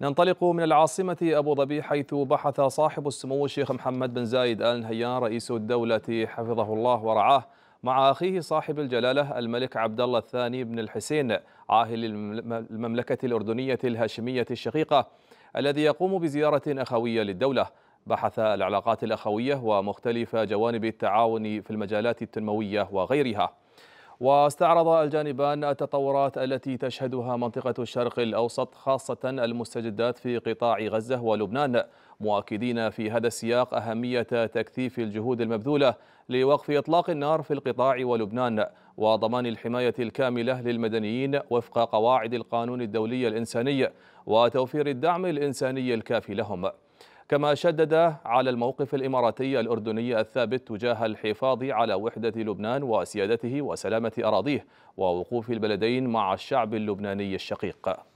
ننطلق من العاصمة أبو ظبي حيث بحث صاحب السمو الشيخ محمد بن زايد آل نهيان رئيس الدولة حفظه الله ورعاه مع أخيه صاحب الجلالة الملك عبد الله الثاني بن الحسين عاهل المملكة الأردنية الهاشمية الشقيقة الذي يقوم بزيارة أخوية للدولة بحث العلاقات الأخوية ومختلف جوانب التعاون في المجالات التنموية وغيرها واستعرض الجانبان التطورات التي تشهدها منطقة الشرق الأوسط خاصة المستجدات في قطاع غزة ولبنان مؤكدين في هذا السياق أهمية تكثيف الجهود المبذولة لوقف إطلاق النار في القطاع ولبنان وضمان الحماية الكاملة للمدنيين وفق قواعد القانون الدولي الإنساني وتوفير الدعم الإنساني الكافي لهم كما شدد على الموقف الإماراتي الأردني الثابت تجاه الحفاظ على وحدة لبنان وسيادته وسلامة أراضيه ووقوف البلدين مع الشعب اللبناني الشقيق